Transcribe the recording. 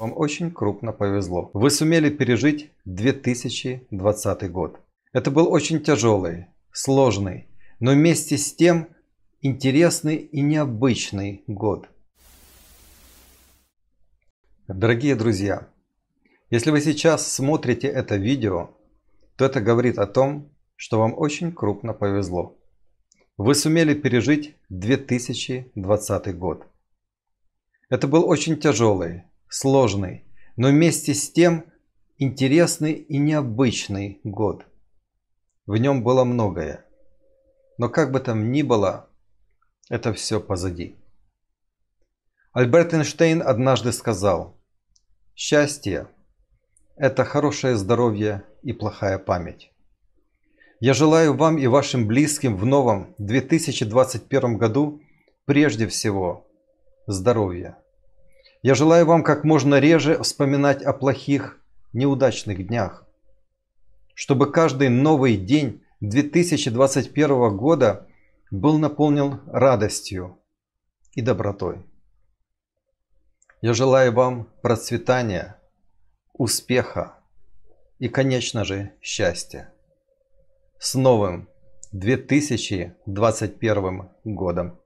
Вам очень крупно повезло. Вы сумели пережить 2020 год. Это был очень тяжелый, сложный, но вместе с тем интересный и необычный год. Дорогие друзья, если вы сейчас смотрите это видео, то это говорит о том, что вам очень крупно повезло. Вы сумели пережить 2020 год. Это был очень тяжелый, сложный, но вместе с тем интересный и необычный год. В нем было многое. Но как бы там ни было, это все позади. Альберт Эйнштейн однажды сказал, «Счастье – это хорошее здоровье и плохая память». Я желаю вам и вашим близким в новом 2021 году прежде всего здоровья. Я желаю вам как можно реже вспоминать о плохих, неудачных днях, чтобы каждый новый день 2021 года был наполнен радостью и добротой. Я желаю вам процветания, успеха и, конечно же, счастья. С новым 2021 годом!